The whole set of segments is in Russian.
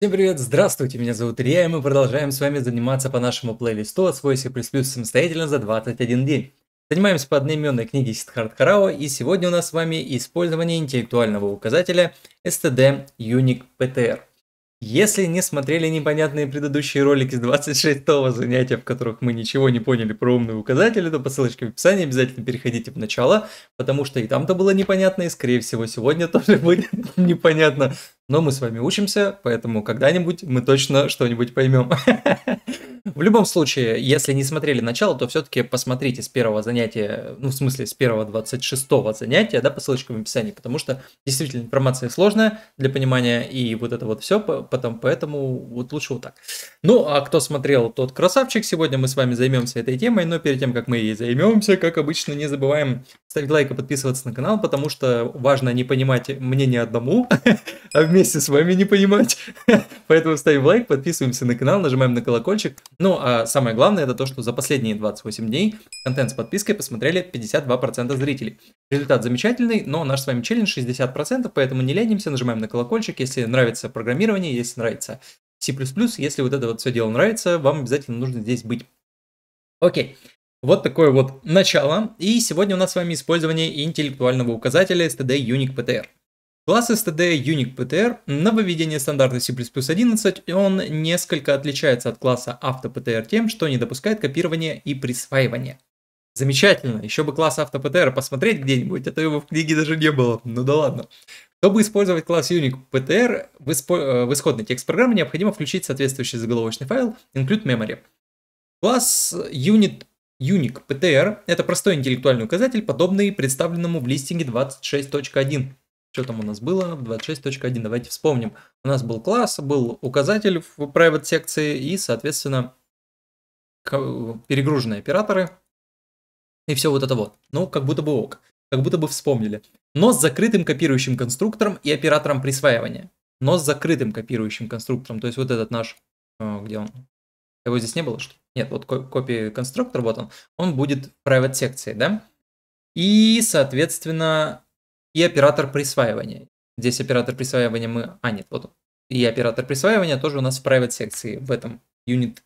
Всем привет, здравствуйте, меня зовут Илья, и мы продолжаем с вами заниматься по нашему плейлисту «Освой C++ самостоятельно за 21 день». Занимаемся по одноименной книге Сидхарт Харао, и сегодня у нас с вами использование интеллектуального указателя STD Unique PTR. Если не смотрели непонятные предыдущие ролики с 26-го занятия, в которых мы ничего не поняли про умные указатели, то по ссылочке в описании обязательно переходите в начало, потому что и там-то было непонятно, и скорее всего сегодня тоже будет непонятно. Но мы с вами учимся, поэтому когда-нибудь мы точно что-нибудь поймем. В любом случае, если не смотрели начало, то все-таки посмотрите с первого занятия, ну, в смысле, с первого 26-го занятия, да, по ссылочке в описании, потому что действительно информация сложная для понимания, и вот это вот все потом, поэтому вот лучше вот так. Ну, а кто смотрел, тот красавчик. Сегодня мы с вами займемся этой темой, но перед тем, как мы ей займемся, как обычно, не забываем ставить лайк и подписываться на канал, потому что важно не понимать мне не одному, а вместе с вами не понимать. Поэтому ставим лайк, подписываемся на канал, нажимаем на колокольчик, ну, а самое главное, это то, что за последние 28 дней контент с подпиской посмотрели 52% зрителей. Результат замечательный, но наш с вами челлендж 60%, поэтому не ленимся, нажимаем на колокольчик, если нравится программирование, если нравится C++, если вот это вот все дело нравится, вам обязательно нужно здесь быть. Окей. Вот такое вот начало. И сегодня у нас с вами использование интеллектуального указателя STD Unique PTR. Класс STD UniquePTR, нововведение стандарта C++11, он несколько отличается от класса AutoPTR тем, что не допускает копирования и присваивания. Замечательно, еще бы класс AutoPTR посмотреть где-нибудь, а то его в книге даже не было, ну да ладно. Чтобы использовать класс UniquePTR, в, исп... Э, в исходный текст программы необходимо включить соответствующий заголовочный файл include memory. Класс unit Unique PTR – это простой интеллектуальный указатель, подобный представленному в листинге 26.1. Что там у нас было в 26.1? Давайте вспомним. У нас был класс, был указатель в private секции и, соответственно, перегруженные операторы. И все вот это вот. Ну, как будто бы ок. Как будто бы вспомнили. Но с закрытым копирующим конструктором и оператором присваивания. Но с закрытым копирующим конструктором. То есть вот этот наш... Э, где он? Его здесь не было, что ли? Нет, вот копии конструктор, вот он. Он будет в private секции, да? И, соответственно, и оператор присваивания. Здесь оператор присваивания мы... А, нет, вот он. И оператор присваивания тоже у нас в private секции в этом unit,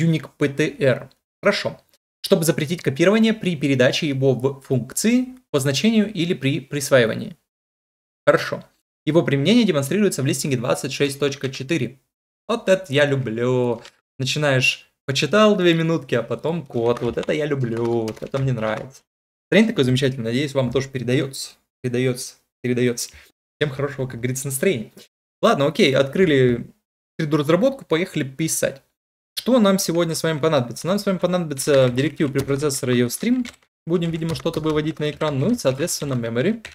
unique PTR. Хорошо. Чтобы запретить копирование при передаче его в функции по значению или при присваивании. Хорошо. Его применение демонстрируется в листинге 26.4. Вот это я люблю. Начинаешь, почитал две минутки, а потом код. Вот это я люблю, вот это мне нравится. Тренинг такой замечательный, надеюсь, вам тоже передается передается, передается. Всем хорошего, как говорится, настроения. Ладно, окей, открыли 3D-разработку, поехали писать. Что нам сегодня с вами понадобится? Нам с вами понадобится директива препроцессора ее стрим. Будем, видимо, что-то выводить на экран. Ну и, соответственно, memory.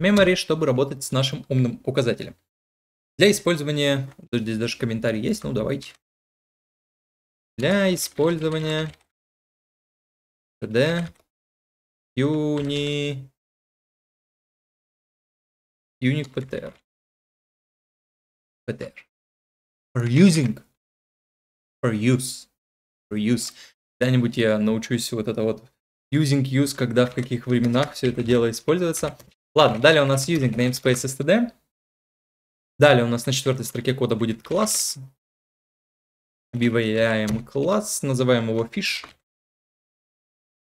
Memory, чтобы работать с нашим умным указателем. Для использования... Здесь даже комментарий есть, ну давайте. Для использования... TD... Unity Unique PTR. PTR. For using. For use. For use. Когда-нибудь я научусь вот это вот using, use, когда, в каких временах все это дело используется. Ладно, далее у нас using namespace std. Далее у нас на четвертой строке кода будет класс. Объявляем класс, называем его fish.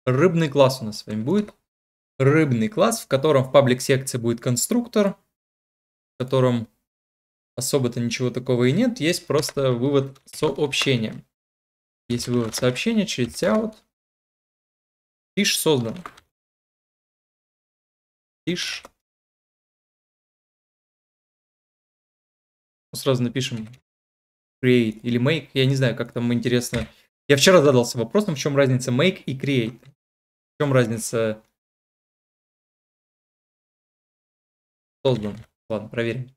Рыбный класс у нас с вами будет. Рыбный класс, в котором в паблик секции будет конструктор в котором особо-то ничего такого и нет, есть просто вывод сообщения. Есть вывод сообщения через out. Фиш создан. Фиш. Ну, сразу напишем create или make. Я не знаю, как там интересно. Я вчера задался вопросом, в чем разница make и create. В чем разница создан. Ладно, проверим.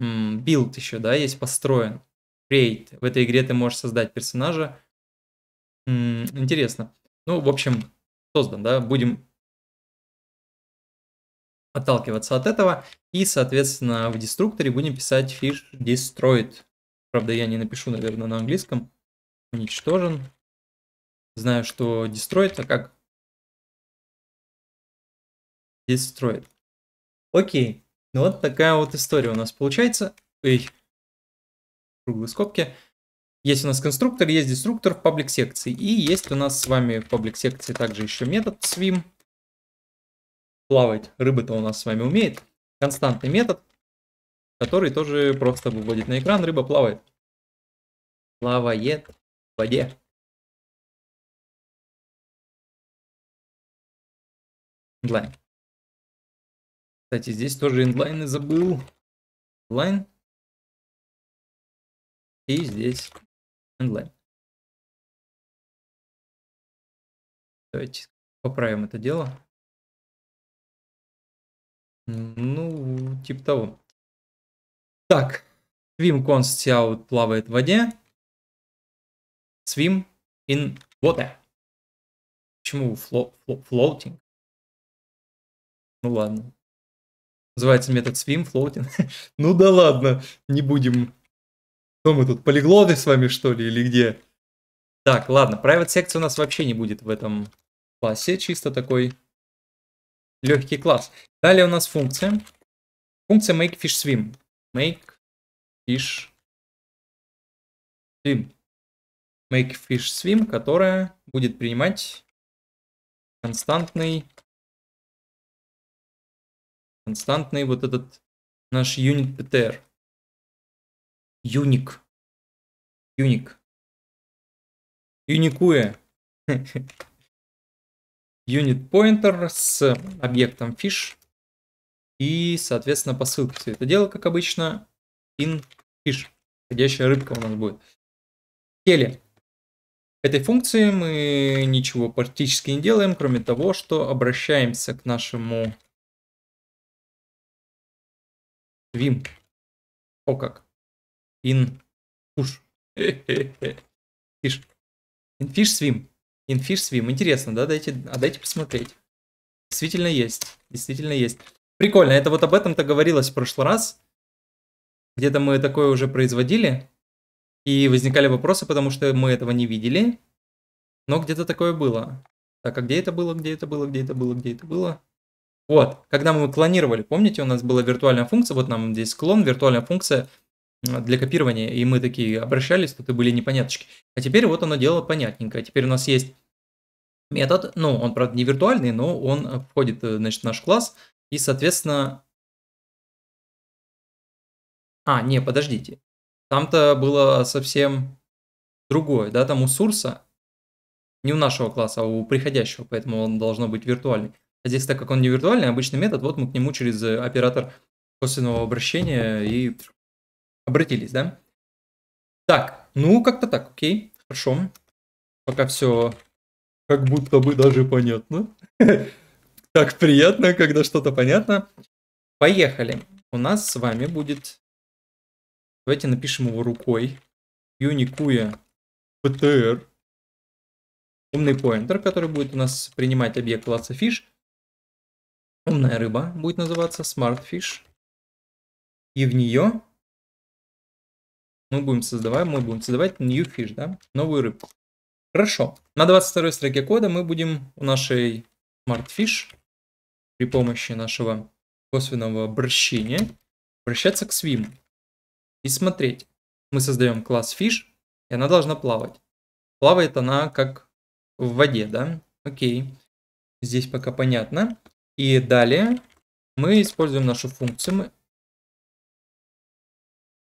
Билд еще, да, есть построен. Create. В этой игре ты можешь создать персонажа. М -м, интересно. Ну, в общем, создан, да, будем отталкиваться от этого. И, соответственно, в деструкторе будем писать fish destroyed. Правда, я не напишу, наверное, на английском. Уничтожен. Знаю, что destroyed, а как? Destroyed. Окей. Ну вот такая вот история у нас получается. Эй, круглые скобки. Есть у нас конструктор, есть деструктор в паблик секции. И есть у нас с вами в паблик секции также еще метод swim. Плавать рыба-то у нас с вами умеет. Константный метод, который тоже просто выводит на экран. Рыба плавает. Плавает в воде. Глянь. Кстати, здесь тоже и забыл. Инлайн. И здесь инлайн. Давайте поправим это дело. Ну, типа того. Так, swim const out плавает в воде. Swim in water. Почему floating? Ну ладно, Называется метод swim, floating. ну да ладно, не будем. Что мы тут, полиглоты с вами, что ли, или где? Так, ладно, private секции у нас вообще не будет в этом классе. Чисто такой легкий класс. Далее у нас функция. Функция make fish swim. Make fish swim. Make fish swim, которая будет принимать константный константный вот этот наш юнит ПТР. Юник. Юник. Юникуя. Юнит поинтер с объектом fish. И, соответственно, по ссылке все это дело, как обычно, in fish. Ходящая рыбка у нас будет. Теле. Этой функции мы ничего практически не делаем, кроме того, что обращаемся к нашему Вим. О как. Ин. Пуш. Фиш. Инфиш свим. Инфиш свим. Интересно, да? Дайте, а дайте посмотреть. Действительно есть. Действительно есть. Прикольно. Это вот об этом-то говорилось в прошлый раз. Где-то мы такое уже производили. И возникали вопросы, потому что мы этого не видели. Но где-то такое было. Так, а где это было, где это было, где это было, где это было? Вот, когда мы клонировали, помните, у нас была виртуальная функция, вот нам здесь клон, виртуальная функция для копирования, и мы такие обращались, тут и были непоняточки. А теперь вот оно дело понятненько. Теперь у нас есть метод, ну, он, правда, не виртуальный, но он входит, э, значит, в наш класс, и, соответственно... А, не, подождите. Там-то было совсем другое, да, там у сурса, не у нашего класса, а у приходящего, поэтому он должно быть виртуальный здесь, так как он не виртуальный, обычный метод, вот мы к нему через э, оператор косвенного обращения и обратились, да? Так, ну как-то так, окей, хорошо. Пока все как будто бы даже понятно. Так приятно, когда что-то понятно. Поехали. У нас с вами будет... Давайте напишем его рукой. Юникуя ПТР, Умный поинтер, который будет у нас принимать объект класса фиш Умная рыба будет называться Smart Fish. И в нее мы будем создавать, мы будем создавать new fish, да, новую рыбку. Хорошо. На 22 строке кода мы будем у нашей Smart Fish при помощи нашего косвенного обращения обращаться к swim и смотреть. Мы создаем класс fish, и она должна плавать. Плавает она как в воде, да? Окей. Здесь пока понятно. И далее мы используем нашу функцию. Мы...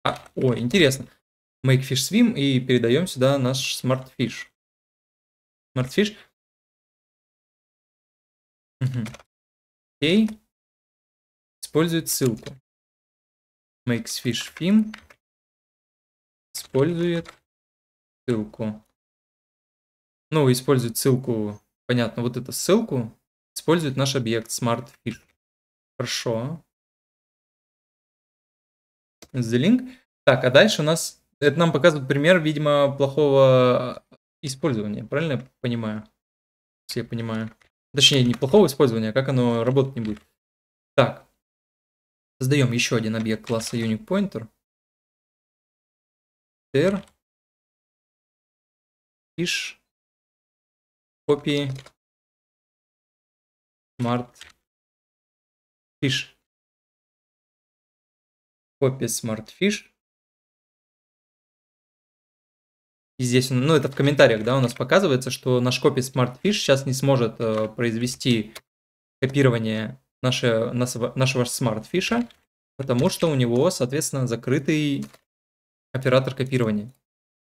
А, о, интересно. makeFishSwim и передаем сюда наш smart fish. Smart fish. Использует ссылку. MakeFishSwim Использует ссылку. Ну, использует ссылку. Понятно, вот эту ссылку Использует наш объект SmartFish. Хорошо. The Так, а дальше у нас... Это нам показывает пример, видимо, плохого использования. Правильно я понимаю? Все я понимаю. Точнее, не плохого использования, а как оно работать не будет. Так. Создаем еще один объект класса UniquePointer. Pointer. Fish. Copy Smart Fish. Копия Smart Fish. И здесь, ну это в комментариях, да, у нас показывается, что наш копия Smart Fish сейчас не сможет э, произвести копирование наше, нашего, нашего Smart Fish, потому что у него, соответственно, закрытый оператор копирования.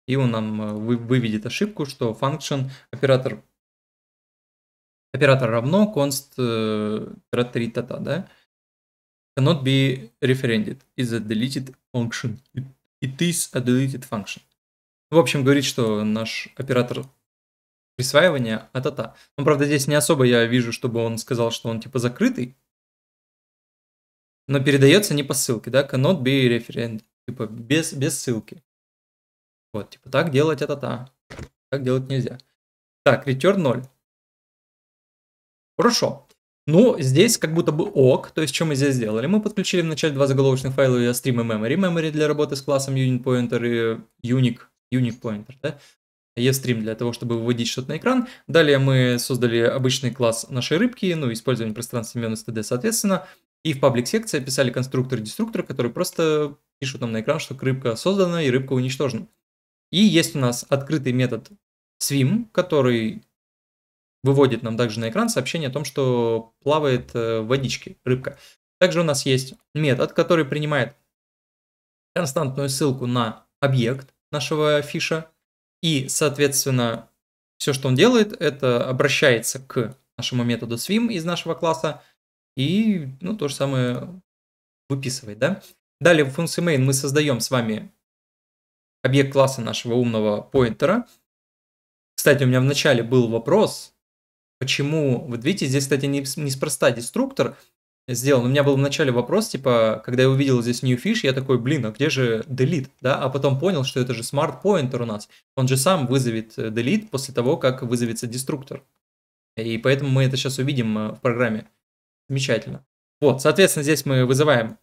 И он нам э, вы выведет ошибку, что function оператор оператор равно const та та та да, cannot be referended is a deleted function. It is a deleted function. В общем, говорит, что наш оператор присваивания а та та Но, правда, здесь не особо я вижу, чтобы он сказал, что он типа закрытый, но передается не по ссылке, да, cannot be referended, типа без, без ссылки. Вот, типа так делать это а та, так делать нельзя. Так, return 0. Хорошо. Ну, здесь как будто бы ок, то есть что мы здесь сделали? Мы подключили вначале два заголовочных файла я стрим и memory. Memory для работы с классом unit pointer и unique, unique pointer, да? E-стрим для того, чтобы выводить что-то на экран. Далее мы создали обычный класс нашей рыбки, ну, использование пространства минус td, соответственно. И в паблик секции описали конструктор и деструктор, которые просто пишут нам на экран, что рыбка создана и рыбка уничтожена. И есть у нас открытый метод swim, который выводит нам также на экран сообщение о том, что плавает э, в водичке рыбка. Также у нас есть метод, который принимает константную ссылку на объект нашего фиша. И, соответственно, все, что он делает, это обращается к нашему методу swim из нашего класса и ну, то же самое выписывает. Да? Далее в функции main мы создаем с вами объект класса нашего умного поинтера. Кстати, у меня в начале был вопрос, почему, вот видите, здесь, кстати, не, неспроста деструктор сделан. У меня был в начале вопрос, типа, когда я увидел здесь new fish, я такой, блин, а где же delete, да? А потом понял, что это же smart pointer у нас. Он же сам вызовет э, delete после того, как вызовется деструктор. И поэтому мы это сейчас увидим э, в программе. Замечательно. Вот, соответственно, здесь мы вызываем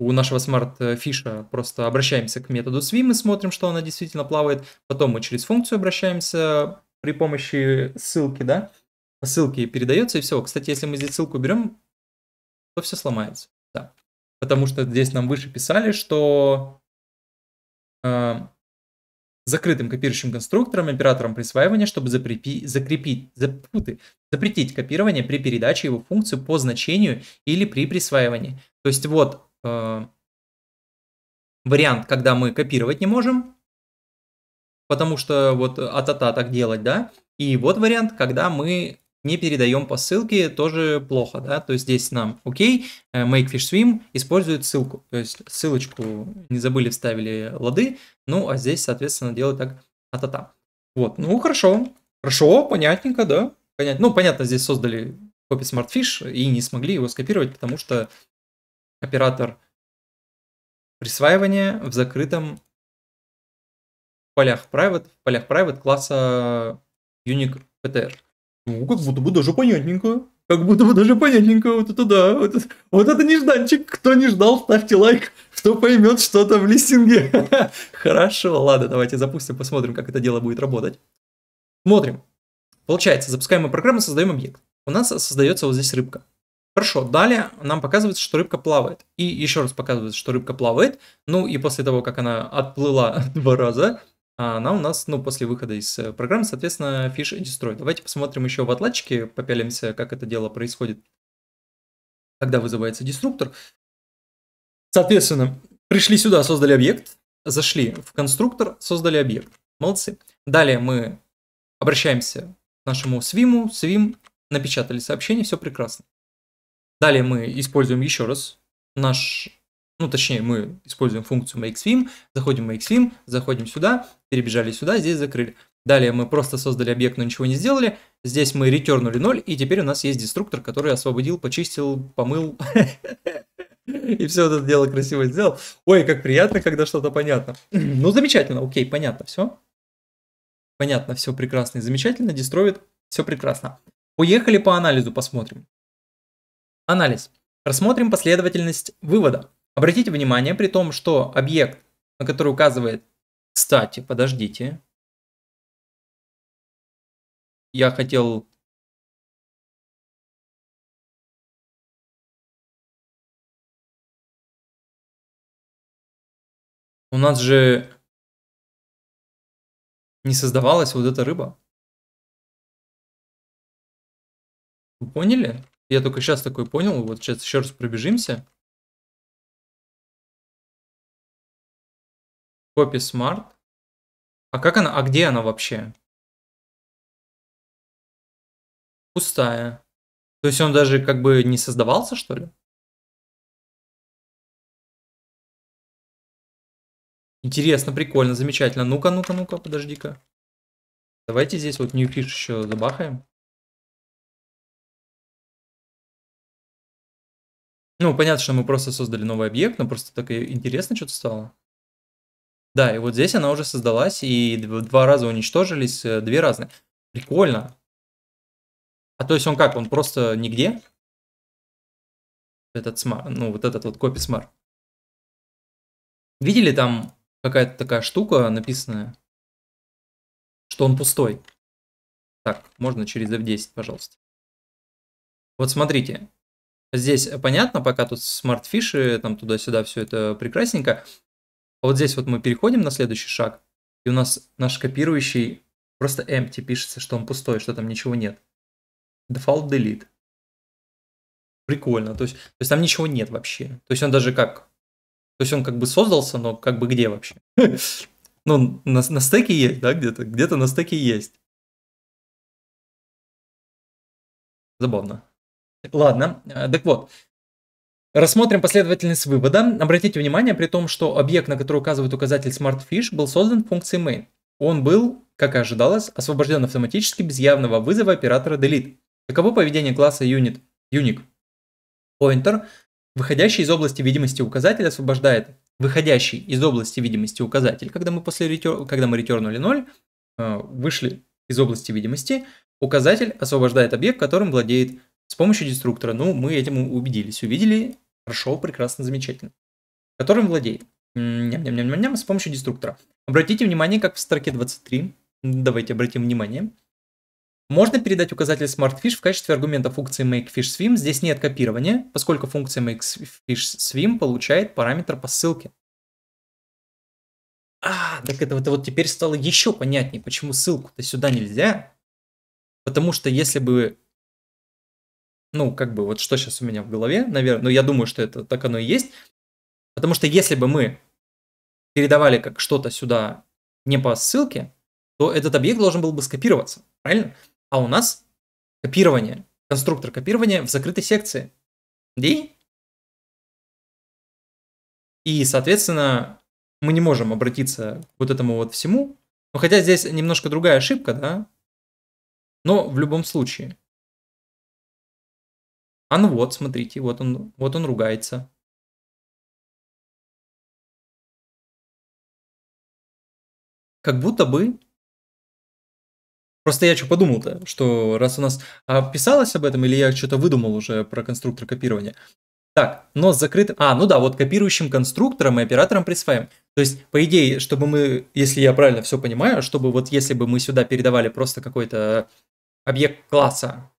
у нашего смарт-фиша э, просто обращаемся к методу swim и смотрим, что она действительно плавает. Потом мы через функцию обращаемся при помощи ссылки, да, ссылке передается и все. Кстати, если мы здесь ссылку берем, то все сломается. Да. Потому что здесь нам выше писали, что э, закрытым копирующим конструктором, оператором присваивания, чтобы запрепи, закрепить, запуты, запретить копирование при передаче его функцию по значению или при присваивании. То есть вот э, вариант, когда мы копировать не можем, потому что вот а-та-та так делать, да, и вот вариант, когда мы не передаем по ссылке, тоже плохо, да, то есть здесь нам, окей, э, make fish swim использует ссылку, то есть ссылочку не забыли, вставили лады, ну, а здесь, соответственно, делать так а-та-та. Вот, ну, хорошо, хорошо, понятненько, да, понятно, ну, понятно, здесь создали copy smartfish и не смогли его скопировать, потому что оператор присваивания в закрытом полях private, в полях private класса unique ptr. Ну, как будто бы даже понятненько. Как будто бы даже понятненько. Вот это да. Вот это, вот это нежданчик. Кто не ждал, ставьте лайк, кто поймет что-то в листинге. Хорошо, ладно, давайте запустим, посмотрим, как это дело будет работать. Смотрим. Получается, запускаем мы программу, создаем объект. У нас создается вот здесь рыбка. Хорошо, далее нам показывается, что рыбка плавает. И еще раз показывается, что рыбка плавает. Ну и после того, как она отплыла два раза, а, она у нас, ну, после выхода из э, программы, соответственно, фиш и destroy. Давайте посмотрим еще в отладчике, попялимся, как это дело происходит, когда вызывается деструктор. Соответственно, пришли сюда, создали объект, зашли в конструктор, создали объект. Молодцы. Далее мы обращаемся к нашему свиму, свим, напечатали сообщение, все прекрасно. Далее мы используем еще раз наш ну, точнее, мы используем функцию makesvim, заходим в makesvim, заходим сюда, перебежали сюда, здесь закрыли. Далее мы просто создали объект, но ничего не сделали. Здесь мы ретернули 0, и теперь у нас есть деструктор, который освободил, почистил, помыл. И все это дело красиво сделал. Ой, как приятно, когда что-то понятно. Ну, замечательно, окей, понятно, все. Понятно, все прекрасно и замечательно, дестроит, все прекрасно. Поехали по анализу посмотрим. Анализ. Рассмотрим последовательность вывода. Обратите внимание, при том, что объект, на который указывает... Кстати, подождите. Я хотел... У нас же не создавалась вот эта рыба. Вы поняли? Я только сейчас такой понял. Вот сейчас еще раз пробежимся. Copy Smart. А как она? А где она вообще? Пустая. То есть он даже как бы не создавался, что ли? Интересно, прикольно, замечательно. Ну-ка, ну-ка, ну-ка, подожди-ка. Давайте здесь вот New Fish еще забахаем. Ну, понятно, что мы просто создали новый объект, но просто так и интересно что-то стало. Да, и вот здесь она уже создалась, и два раза уничтожились, э, две разные. Прикольно. А то есть он как, он просто нигде? Этот смар, ну вот этот вот копи смар. Видели там какая-то такая штука написанная, что он пустой? Так, можно через F10, пожалуйста. Вот смотрите, Здесь э, понятно, пока тут смартфиши, там туда-сюда все это прекрасненько. А вот здесь вот мы переходим на следующий шаг, и у нас наш копирующий просто empty пишется, что он пустой, что там ничего нет. Default delete. Прикольно. То есть, то есть там ничего нет вообще. То есть он даже как... То есть он как бы создался, но как бы где вообще? Ну, на, на стеке есть, да, где-то? Где-то на стеке есть. Забавно. Ладно, э, так вот, Рассмотрим последовательность вывода. Обратите внимание, при том, что объект, на который указывает указатель SmartFish, был создан функцией main. Он был, как и ожидалось, освобожден автоматически без явного вызова оператора delete. Каково поведение класса unit, unique. Pointer, выходящий из области видимости указатель, освобождает выходящий из области видимости указатель. Когда мы, после ретер... Когда мы ретернули 0, э, вышли из области видимости, указатель освобождает объект, которым владеет с помощью деструктора. Ну, мы этим убедились, увидели Хорошо, прекрасно, замечательно. Которым владеет. Ням-ням-ням-ням ням. с помощью деструктора. Обратите внимание, как в строке 23. Давайте обратим внимание. Можно передать указатель SmartFish в качестве аргумента функции MakeFishSwim. Здесь нет копирования, поскольку функция MakeFishSwim получает параметр по ссылке. А, так это, это вот теперь стало еще понятнее, почему ссылку-то сюда нельзя. Потому что если бы ну, как бы вот что сейчас у меня в голове, наверное, но ну, я думаю, что это так оно и есть. Потому что если бы мы передавали как что-то сюда не по ссылке, то этот объект должен был бы скопироваться, правильно? А у нас копирование, конструктор копирования в закрытой секции. D. И, соответственно, мы не можем обратиться к вот этому вот всему. Но ну, хотя здесь немножко другая ошибка, да? Но в любом случае. А ну вот, смотрите, вот он, вот он ругается. Как будто бы... Просто я что подумал-то, что раз у нас описалось об этом, или я что-то выдумал уже про конструктор копирования. Так, но с закрытым... А, ну да, вот копирующим конструктором и оператором присваиваем. То есть, по идее, чтобы мы, если я правильно все понимаю, чтобы вот если бы мы сюда передавали просто какой-то объект класса,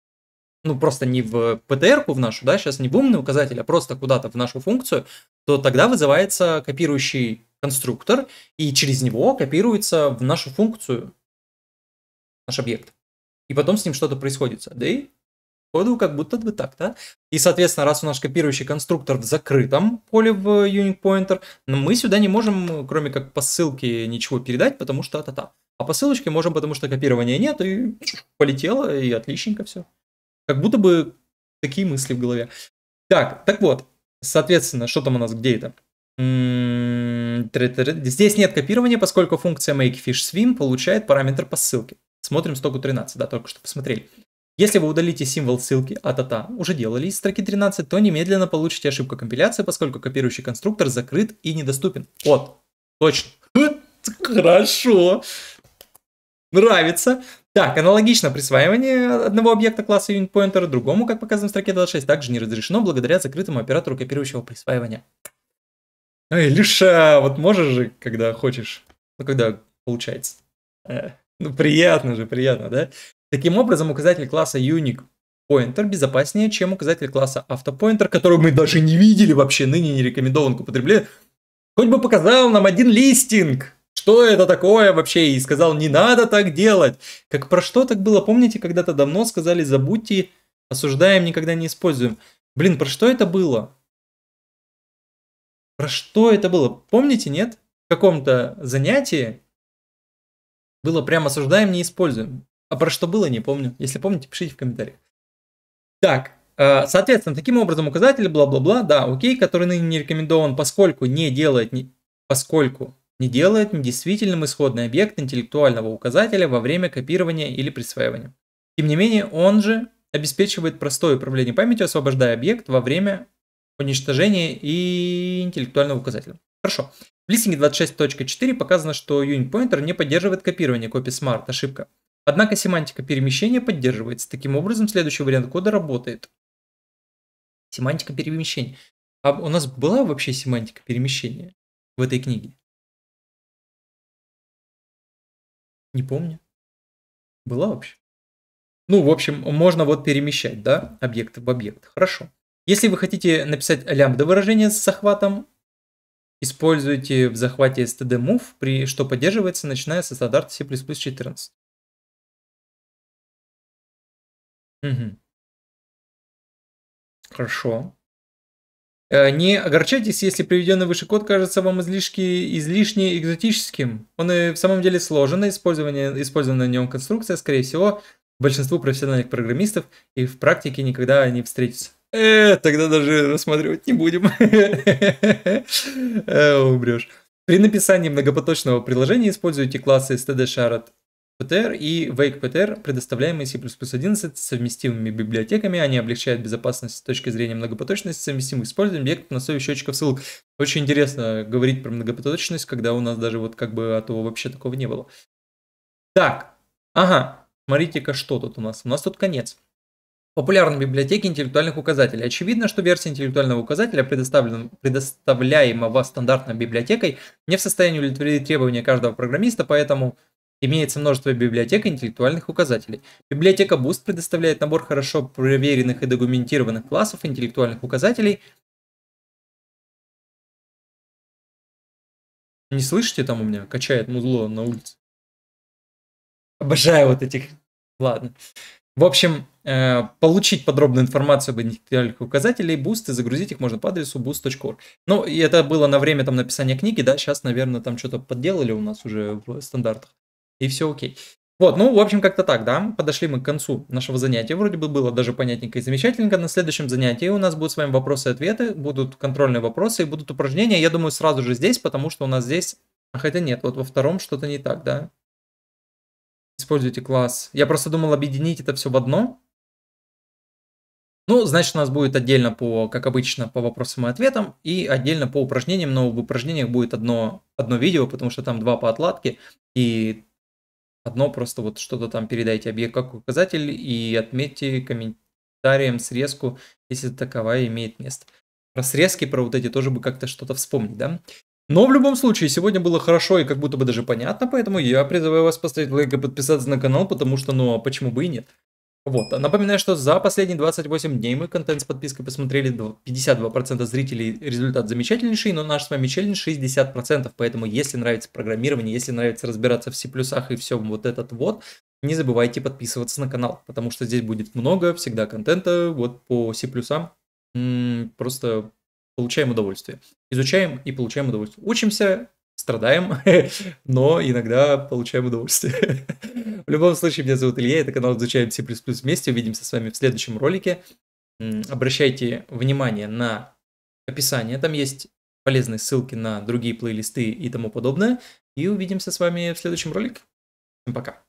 ну просто не в PTR-ку в нашу, да, сейчас не в умный указатель, а просто куда-то в нашу функцию, то тогда вызывается копирующий конструктор, и через него копируется в нашу функцию наш объект. И потом с ним что-то происходит. Да и ходу как будто бы так, да? И, соответственно, раз у нас копирующий конструктор в закрытом поле в unique pointer, мы сюда не можем, кроме как по ссылке, ничего передать, потому что та-та-та. А по ссылочке можем, потому что копирования нет, и полетело, и отличненько все. Как будто бы такие мысли в голове. Так, так вот, соответственно, что там у нас, где это? М-м-м, здесь нет копирования, поскольку функция makeFishSwim получает параметр по ссылке. Смотрим строку 13, да, только что посмотрели. Если вы удалите символ ссылки от ата, уже делали из строки 13, то немедленно получите ошибку компиляции, поскольку копирующий конструктор закрыт и недоступен. Вот, Точно. Хорошо. Нравится. Так, аналогично присваивание одного объекта класса UnitPointer другому, как показано в строке 26, также не разрешено благодаря закрытому оператору копирующего присваивания. Ой, ну Илюша, вот можешь же, когда хочешь, ну, когда получается. Э, ну, приятно же, приятно, да? Таким образом, указатель класса Unique Pointer безопаснее, чем указатель класса автопоинтер, который мы даже не видели вообще ныне не рекомендован к употреблению. Хоть бы показал нам один листинг что это такое вообще, и сказал, не надо так делать. Как про что так было, помните, когда-то давно сказали, забудьте, осуждаем, никогда не используем. Блин, про что это было? Про что это было? Помните, нет? В каком-то занятии было прям осуждаем, не используем. А про что было, не помню. Если помните, пишите в комментариях. Так, э, соответственно, таким образом указатель, бла-бла-бла, да, окей, который ныне не рекомендован, поскольку не делает, поскольку не делает недействительным исходный объект интеллектуального указателя во время копирования или присваивания. Тем не менее, он же обеспечивает простое управление памятью, освобождая объект во время уничтожения и интеллектуального указателя. Хорошо. В листинге 26.4 показано, что unit pointer не поддерживает копирование копии smart, ошибка. Однако семантика перемещения поддерживается. Таким образом, следующий вариант кода работает. Семантика перемещения. А у нас была вообще семантика перемещения в этой книге? Не помню. Была вообще? Ну, в общем, можно вот перемещать, да, объект в объект. Хорошо. Если вы хотите написать лямбда выражение с захватом, используйте в захвате std-move, при, что поддерживается, начиная со стандарта C++14. Угу. Хорошо. Э, не огорчайтесь, если приведенный выше код кажется вам излишки, излишне экзотическим. Он и в самом деле сложен, и использование, использованная на нем конструкция, скорее всего, большинству профессиональных программистов и в практике никогда не встретится. Э, тогда даже рассматривать не будем. Э, Умрешь. При написании многопоточного приложения используйте классы std PTR и Wake PTR, предоставляемые C++11 совместимыми библиотеками. Они облегчают безопасность с точки зрения многопоточности, совместимых использованием объектов на основе счетчиков ссылок. Очень интересно говорить про многопоточность, когда у нас даже вот как бы от то вообще такого не было. Так, ага, смотрите-ка, что тут у нас. У нас тут конец. Популярны библиотеки интеллектуальных указателей. Очевидно, что версия интеллектуального указателя, предоставляемого стандартной библиотекой, не в состоянии удовлетворить требования каждого программиста, поэтому Имеется множество библиотек и интеллектуальных указателей. Библиотека Boost предоставляет набор хорошо проверенных и документированных классов интеллектуальных указателей. Не слышите там у меня? Качает музло на улице. Обожаю вот этих. Ладно. В общем, э, получить подробную информацию об интеллектуальных указателях Boost и загрузить их можно по адресу boost.org. Ну, и это было на время там написания книги, да, сейчас, наверное, там что-то подделали у нас уже в стандартах и все окей. Вот, ну, в общем, как-то так, да, подошли мы к концу нашего занятия, вроде бы было даже понятненько и замечательненько. На следующем занятии у нас будут с вами вопросы и ответы, будут контрольные вопросы и будут упражнения, я думаю, сразу же здесь, потому что у нас здесь, а хотя нет, вот во втором что-то не так, да. Используйте класс. Я просто думал объединить это все в одно. Ну, значит, у нас будет отдельно по, как обычно, по вопросам и ответам, и отдельно по упражнениям, но в упражнениях будет одно, одно видео, потому что там два по отладке, и одно просто вот что-то там передайте объект как указатель и отметьте комментарием срезку, если таковая имеет место. Про срезки, про вот эти тоже бы как-то что-то вспомнить, да? Но в любом случае, сегодня было хорошо и как будто бы даже понятно, поэтому я призываю вас поставить лайк и подписаться на канал, потому что, ну, а почему бы и нет? Вот, напоминаю, что за последние 28 дней мы контент с подпиской посмотрели 52% зрителей, результат замечательнейший, но наш с вами челлендж 60%, поэтому если нравится программирование, если нравится разбираться в C++ и все вот этот вот, не забывайте подписываться на канал, потому что здесь будет много всегда контента вот по C++, просто получаем удовольствие, изучаем и получаем удовольствие, учимся страдаем, но иногда получаем удовольствие. в любом случае, меня зовут Илья, это канал «Изучаем C++ вместе». Увидимся с вами в следующем ролике. Обращайте внимание на описание, там есть полезные ссылки на другие плейлисты и тому подобное. И увидимся с вами в следующем ролике. Всем пока.